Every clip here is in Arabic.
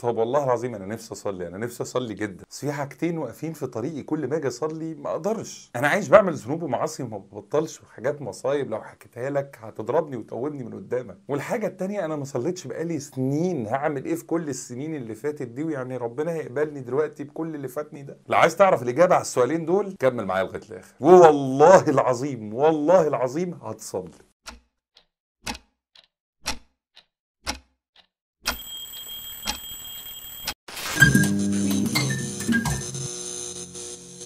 طب والله العظيم انا نفسي اصلي انا نفسي اصلي جدا بس في حاجتين واقفين في طريقي كل ما اجي اصلي ما اقدرش انا عايش بعمل ذنوب ومعاصي ما ببطلش وحاجات مصايب لو حكيتها لك هتضربني وتقومني من قدامك والحاجه الثانيه انا ما صليتش بقالي سنين هعمل ايه في كل السنين اللي فاتت دي ويعني ربنا هيقبلني دلوقتي بكل اللي فاتني ده لو عايز تعرف الاجابه على السؤالين دول كمل معايا لغايه الاخر والله العظيم والله العظيم هتصلي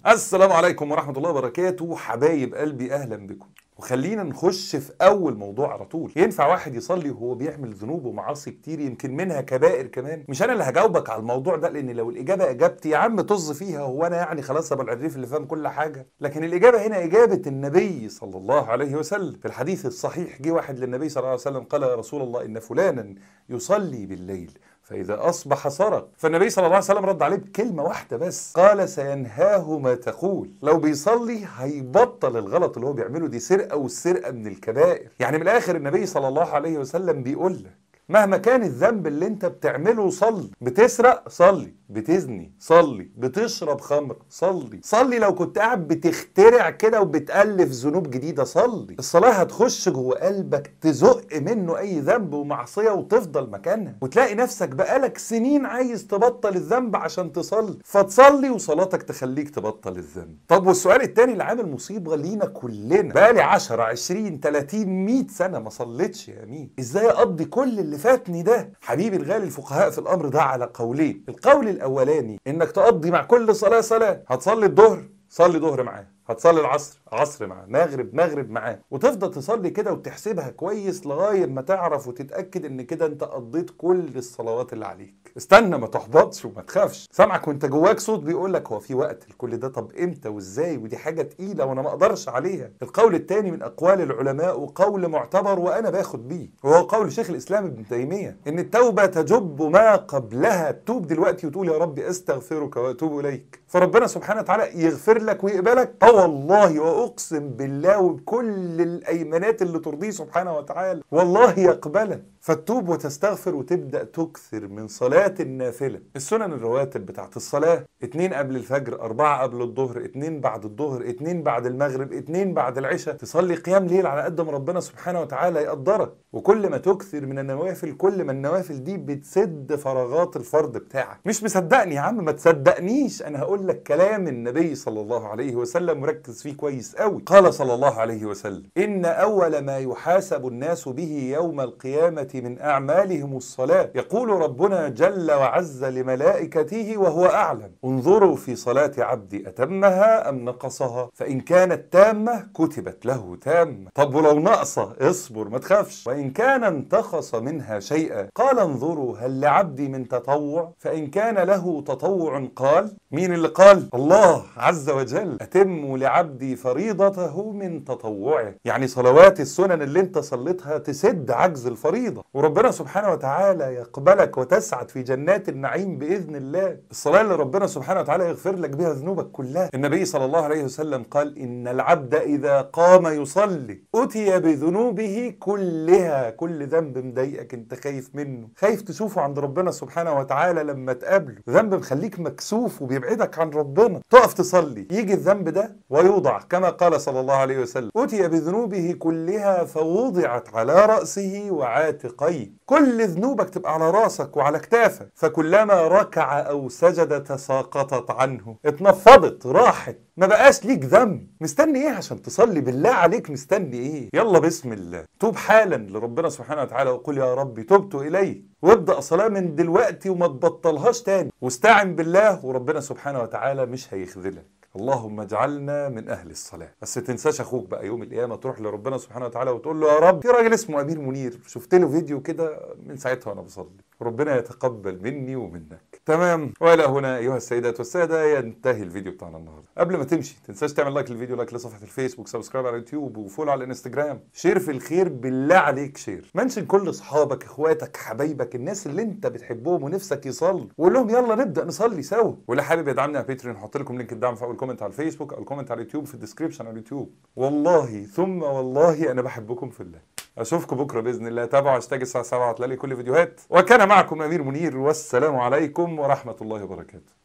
السلام عليكم ورحمة الله وبركاته حبايب قلبي أهلا بكم وخلينا نخش في اول موضوع على طول ينفع واحد يصلي وهو بيعمل ذنوب ومعاصي كتير يمكن منها كبائر كمان مش انا اللي هجاوبك على الموضوع ده لان لو الاجابه اجابتي يا عم طز فيها هو انا يعني خلاص ابو العريف اللي فاهم كل حاجه لكن الاجابه هنا اجابه النبي صلى الله عليه وسلم في الحديث الصحيح جه واحد للنبي صلى الله عليه وسلم قال يا رسول الله ان فلانا يصلي بالليل فإذا أصبح سرق فالنبي صلى الله عليه وسلم رد عليه بكلمة واحدة بس قال سينهاه ما تقول لو بيصلي هيبطل الغلط اللي هو بيعمله دي سرقة والسرقة من الكبائر يعني من الآخر النبي صلى الله عليه وسلم بيقول لك مهما كان الذنب اللي انت بتعمله صلي بتسرق صلي بتزني صلي بتشرب خمر صلي صلي لو كنت قاعد بتخترع كده وبتألف ذنوب جديدة صلي الصلاة هتخش جوه قلبك تزق منه أي ذنب ومعصية وتفضل مكانها وتلاقي نفسك بقالك سنين عايز تبطل الذنب عشان تصلي فتصلي وصلاتك تخليك تبطل الذنب طب والسؤال التاني اللي عامل مصيبة لينا كلنا بقالي 10 20 30 100 سنة ما صليتش يا مين ازاي اقضي كل اللي اللي فاتني ده حبيبي الغالي الفقهاء في الامر ده على قولين القول الاولاني انك تقضي مع كل صلاه صلاه هتصلي الظهر صلي ظهر معاه هتصلي العصر عصر معاه مغرب مغرب معاه وتفضل تصلي كده وتحسبها كويس لغايه ما تعرف وتتاكد ان كده انت قضيت كل الصلوات اللي عليك استنى ما تحبطش وما تخافش سامعك وانت جواك صوت بيقول لك هو في وقت لكل ده طب امتى وازاي ودي حاجه تقيله وانا ما اقدرش عليها القول الثاني من اقوال العلماء وقول معتبر وانا باخد بيه وهو قول شيخ الاسلام ابن تيميه ان التوبه تجب ما قبلها تتوب دلوقتي وتقول يا رب استغفرك واتوب اليك فربنا سبحانه وتعالى يغفر لك ويقبلك والله واقسم بالله وبكل الايمانات اللي ترضيه سبحانه وتعالى والله يقبلها فتوب وتستغفر وتبدا تكثر من صلاه النافله السنن الرواتب بتاعت الصلاه اتنين قبل الفجر اربعه قبل الظهر اتنين بعد الظهر اتنين بعد المغرب اتنين بعد العشاء تصلي قيام ليل على قد ما ربنا سبحانه وتعالى يقدرك وكل ما تكثر من النوافل كل ما النوافل دي بتسد فراغات الفرد بتاعك مش مصدقني يا عم ما تصدقنيش انا هقول لك كلام النبي صلى الله عليه وسلم ومركز فيه كويس قوي قال صلى الله عليه وسلم إن أول ما يحاسب الناس به يوم القيامة من أعمالهم الصلاة يقول ربنا جل وعز لملائكته وهو أعلم انظروا في صلاة عبدي أتمها أم نقصها فإن كانت تامة كتبت له تامة طب ولو ناقصة اصبر ما تخافش وإن كان انتقص منها شيئا قال انظروا هل لعبدي من تطوع فإن كان له تطوع قال مين اللي قال الله عز وجل أتم لعبدي فريضته من تطوعه يعني صلوات السنن اللي انت صليتها تسد عجز الفريضة وربنا سبحانه وتعالى يقبلك وتسعد في جنات النعيم بإذن الله الصلاة اللي ربنا سبحانه وتعالى يغفر لك بها ذنوبك كلها النبي صلى الله عليه وسلم قال إن العبد إذا قام يصلي أتي بذنوبه كلها كل ذنب مضايقك انت خايف منه خايف تشوفه عند ربنا سبحانه وتعالى لما تقابله ذنب مخليك مكسوف وبيبعدك عن ربنا تقف تصلي يجي الذنب ده ويوضع كما قال صلى الله عليه وسلم أتي بذنوبه كلها فوضعت على رأسه وعاتقيه كل ذنوبك تبقى على رأسك وعلى كتافك فكلما ركع أو سجد تساقطت عنه اتنفضت راحت ما بقاش ليك ذنب مستني ايه عشان تصلي بالله عليك مستني ايه يلا بسم الله توب حالا لربنا سبحانه وتعالى وقول يا ربي تبت اليه وابدا صلاه من دلوقتي وما تبطلهاش تاني واستعن بالله وربنا سبحانه وتعالى مش هيخذلك اللهم اجعلنا من اهل الصلاه بس تنساش اخوك بقى يوم القيامه تروح لربنا سبحانه وتعالى وتقول له يا رب في راجل اسمه امير منير شفت له فيديو كده من ساعتها وانا بصلي ربنا يتقبل مني ومنك تمام والى هنا ايها السيدات والساده ينتهي الفيديو بتاعنا النهارده قبل ما تمشي تنساش تعمل لايك للفيديو لايك لصفحه الفيسبوك سبسكرايب على اليوتيوب وفولو على الانستجرام شير في الخير بالله عليك شير منشن كل اصحابك اخواتك حبايبك الناس اللي انت بتحبهم ونفسك يصلوا وقول لهم يلا نبدا نصلي سوا واللي حابب يدعمني على باتريون هحط لكم لينك الدعم في اول كومنت على الفيسبوك او الكومنت على اليوتيوب في الديسكربشن على اليوتيوب والله ثم والله انا بحبكم في الله اشوفكم بكره باذن الله تابعوا هاشتاج الساعه 7 هتلاقي كل فيديوهات وكان معكم امير منير والسلام عليكم ورحمه الله وبركاته